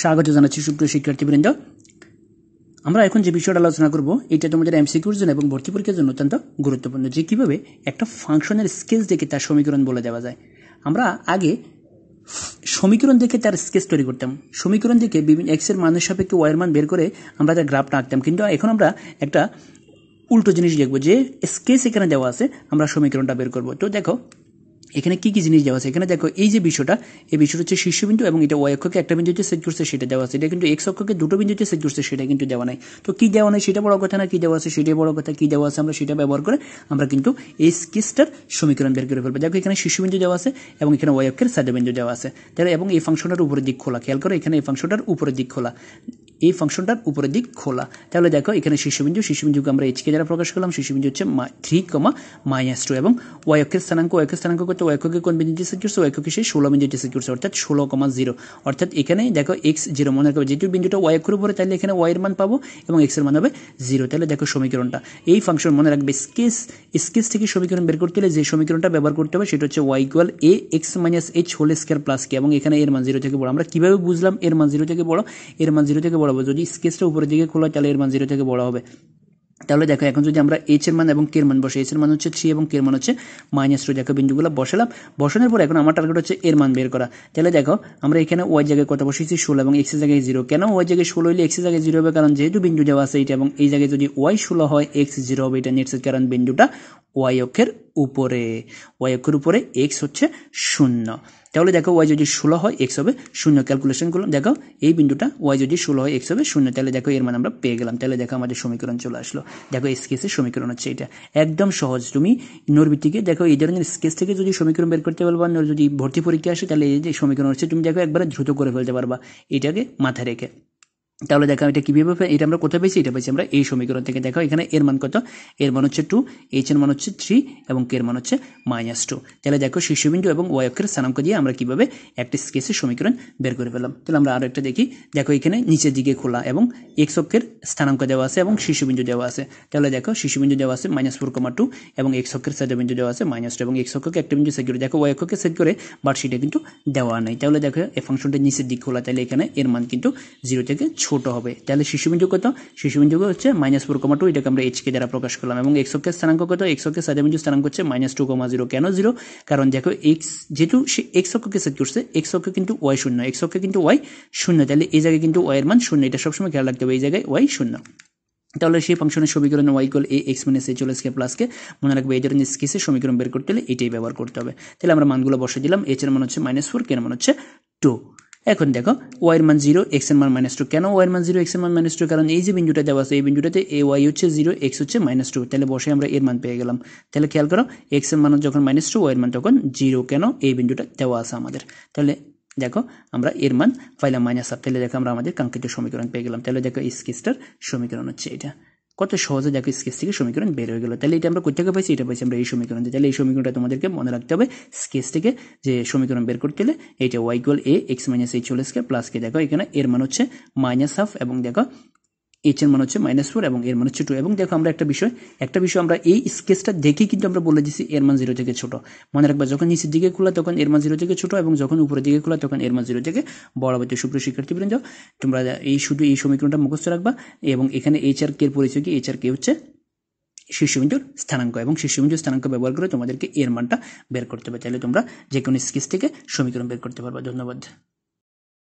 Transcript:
স্বাগত জানাচ্ছি সুপ্রিয় শিক্ষার্থীবৃন্দ আমরা এখন যে বিষয়টা আলোচনা করব এটা তোমাদের এমসিকিউর জন্য এবং ভর্তি পরীক্ষার জন্য অত্যন্ত গুরুত্বপূর্ণ যে কীভাবে একটা ফাংশনের স্কেচ দেখে তার সমীকরণ বলে দেওয়া যায় আমরা আগে সমীকরণ দেখে তার স্কেচ তৈরি করতাম সমীকরণ দেখে বিভিন্ন এক্সের মানের সাপেক্ষে ওয়ার মান বের করে আমরা তার গ্রাফটা আঁকতাম কিন্তু এখন আমরা একটা উল্টো জিনিস দেখবো যে স্কেচ এখানে দেওয়া আছে আমরা সমীকরণটা বের করবো তো দেখো এখানে কী কী জিনিস দেওয়া আছে এখানে দেখো এই যে বিষয়টা এই বিষয়টা হচ্ছে শীর্ষবিন্দু এবং এটা ওয়াই অক্ষকে একটা হচ্ছে সেট করছে সেটা দেওয়া আছে এটা কিন্তু এক্স অক্ষকে দুটো হচ্ছে সেট করছে সেটা কিন্তু দেওয়া নাই তো কী দেওয়া নাই সেটা বড় কথা না কী দেওয়া আছে সেটাই বড় কথা কী দেওয়া আছে আমরা সেটা ব্যবহার করে আমরা কিন্তু এই স্কিসটার সমীকরণ বের করে ফেলবো দেখো এখানে শীর্ষবিন্দু দেওয়া আছে এবং এখানে ওয়াই অক্ষের বিন্দু দেওয়া আছে তাহলে এবং এই ফাংশনটার উপরের দিক খোলা খেয়াল করো এখানে এই ফাংশনটার উপরের দিক খোলা এই ফাংশনটার উপরের দিক খোলা তাহলে দেখো এখানে শিশুবিন্দু শীর্ষবিন্দুকে আমরা এইচকে যারা প্রকাশ করলাম শিশুবিন্দু হচ্ছে থ্রি কমা মাইনাস টু এবং ওয়াইকের স্থানাঙ্ক ওয়াইকের স্থানাঙ্ক করতে ওয়াইককে কোন বিন্দু ডিসাইড করছে ওয়াইককে সেই ষোলো বিন্দু ডিসাইড করছে অর্থাৎ ষোলো কমা জিরো অর্থাৎ এখানে দেখো এক্স জিরো মনে রাখবে যেহেতু বিন্দুটা ওয়াইকের উপরে তাহলে এখানে ওয়াইয়ের মান পাবো এবং এক্সের মান হবে জিরো তাহলে দেখো সমীকরণটা এই ফাংশন মনে রাখবে স্কেস স্কেস থেকে সমীকরণ বের করতে হলে যে সমীকরণটা ব্যবহার করতে হবে সেটা হচ্ছে y equal a x minus h whole square plus k এবং এখানে এর মান জিরো থেকে বড় আমরা কিভাবে বুঝলাম এর মান জিরো থেকে বড় এর মান জিরো থেকে বড় বরাবর যদি স্কেচটা উপরের দিকে খোলা তাহলে এর মান জিরো থেকে বড় হবে তাহলে দেখো এখন যদি আমরা এইচ এর মান এবং কে এর মান বসে এইচ এর মান হচ্ছে থ্রি এবং কে এর মান হচ্ছে মাইনাস টু দেখো বিন্দুগুলো বসালাম বসানোর পর এখন আমার টার্গেট হচ্ছে এর মান বের করা তাহলে দেখো আমরা এখানে ওয়াই জায়গায় কত বসেছি ষোলো এবং এক্সের জায়গায় জিরো কেন ওয়াই জায়গায় ষোলো হলে এক্সের জায়গায় জিরো হবে কারণ যেহেতু বিন্দু দেওয়া আছে এটা এবং এই জায়গায় যদি ওয়াই ষোলো হয় এক্স জিরো হবে এটা নেটসের কারণ বিন্দুটা ওয়াইকের উপরে ওয়াইকের উপরে এক্স হচ্ছে শূন্য তাহলে দেখো ওয়াই যদি ষোলো হয় এক্স হবে শূন্য ক্যালকুলেশন করলাম দেখো এই বিন্দুটা ওয়াই যদি ষোলো হয় এক্স হবে শূন্য তাহলে দেখো এর মানে আমরা পেয়ে গেলাম তাহলে দেখো আমাদের সমীকরণ চলে আসলো দেখো স্কেসের সমীকরণ হচ্ছে এটা একদম সহজ তুমি নরবিত্তিকে দেখো এই ধরনের স্কেচ থেকে যদি সমীকরণ বের করতে পারবা যদি ভর্তি পরীক্ষা আসে তাহলে এই যে সমীকরণ হচ্ছে তুমি দেখো একবারে দ্রুত করে ফেলতে পারবা এটাকে মাথায় রেখে তাহলে দেখো এটা কীভাবে এটা আমরা কোথায় পেয়েছি এটা পেয়েছি আমরা এই সমীকরণ থেকে দেখো এখানে এর মান কত এর মান হচ্ছে টু এইচ এর মান হচ্ছে থ্রি এবং কে এর মান হচ্ছে মাইনাস টু তাহলে দেখো শীর্ষবিন্দু এবং ওয়াই অক্ষের স্থানাঙ্ক দিয়ে আমরা কীভাবে একটি স্কেসের সমীকরণ বের করে পেলাম তাহলে আমরা আরও একটা দেখি দেখো এখানে নিচের দিকে খোলা এবং এক্স অক্ষের স্থানাঙ্ক দেওয়া আছে এবং শীর্ষবিন্দু দেওয়া আছে তাহলে দেখো শীর্ষবিন্দু দেওয়া আছে মাইনাস ফোর কমা টু এবং এক্স অক্ষের বিন্দু দেওয়া আছে মাইনাস টু এবং এক্স অক্ষকে একটা বিন্দু সেট করে দেখো ওয়াই অক্ষকে সেট করে বাট কিন্তু দেওয়া নেই তাহলে দেখো এই ফাংশনটা নিচের দিক খোলা তাহলে এখানে এর মান কিন্তু জিরো থেকে ছোট হবে তাহলে শিশু বিন্দু কত শিশু বিন্দু হচ্ছে মাইনাস ফোর কমা টু এটাকে আমরা এইচকে দ্বারা প্রকাশ করলাম এবং এক্স অক্ষের স্থানাঙ্ক কত এক্স অক্ষের বিন্দু স্থানাঙ্ক হচ্ছে মাইনাস টু কমা জিরো কেন জিরো কারণ দেখো এক্স যেহেতু সে এক্স অক্ষকে সেট করছে এক্স অক্ষ কিন্তু ওয়াই শূন্য এক্স অক্ষে কিন্তু ওয়াই শূন্য তাহলে এই জায়গায় কিন্তু ওয়াই এর মান শূন্য এটা সবসময় খেয়াল রাখতে হবে এই জায়গায় ওয়াই শূন্য তাহলে সেই ফাংশনের সমীকরণ y equal a x minus h x k প্লাসকে মনে রাখবে এই ধরনের স্কেসে সমীকরণ বের করতে হলে এটাই ব্যবহার করতে হবে তাহলে আমরা মানগুলো বসে দিলাম এইচ এর মান হচ্ছে মাইনাস ফোর কে এর মান হচ্ছে টু এখন দেখো ওয়াইয়ের মান জিরো এক্স এর মান মাইনাস টু কেন ওয়াইয়ের মান জিরো এক্স এর মান মাইনাস টু কারণ এই যে বিন্দুটা দেওয়া আছে এই বিন্দুটাতে এ ওয়াই হচ্ছে জিরো এক্স হচ্ছে মাইনাস টু তাহলে বসে আমরা এর মান পেয়ে গেলাম তাহলে খেয়াল করো এক্স এর মান যখন মাইনাস টু ওয়াইয়ের মান তখন জিরো কেন এই বিন্দুটা দেওয়া আছে আমাদের তাহলে দেখো আমরা এর মান পাইলাম মাইনাস আপ তাহলে দেখো আমরা আমাদের কাঙ্ক্ষিত সমীকরণ পেয়ে গেলাম তাহলে দেখো স্কেচটার সমীকরণ হচ্ছে এটা কত সহজে যাকে স্কেচ থেকে সমীকরণ বের হয়ে গেলো তাহলে এটা আমরা কোথেকে পাইছি এটা পাইছি আমরা এই সমীকরণ তাহলে এই সমীকরণটা তোমাদেরকে মনে রাখতে হবে স্কেচ থেকে যে সমীকরণ বের করতে গেলে এইটা y equal a x minus h whole square প্লাসকে দেখো এখানে এর মান হচ্ছে মাইনাস হাফ এবং দেখো এইচ এর মান হচ্ছে মাইনাস ফোর এবং এর মান হচ্ছে টু এবং দেখো আমরা একটা বিষয় একটা বিষয় আমরা এই স্কেচটা দেখে কিন্তু আমরা বলে দিচ্ছি এর মান জিরো থেকে ছোট মনে রাখবে যখন নিচের দিকে খোলা তখন এর মান জিরো থেকে ছোট এবং যখন উপরের দিকে খোলা তখন এর মান জিরো থেকে বড় হবে সুপ্রিয় শিক্ষার্থীবৃন্দ তোমরা এই শুধু এই সমীকরণটা মুখস্থ রাখবা এবং এখানে এইচ আর কে এর পরিচয় কি এইচ আর কে হচ্ছে শীর্ষবিন্দুর স্থানাঙ্ক এবং শীর্ষবিন্দুর স্থানাঙ্ক ব্যবহার করে তোমাদেরকে এর মানটা বের করতে হবে তাহলে তোমরা যে কোনো স্কেচ থেকে সমীকরণ বের করতে পারবা ধন্যবাদ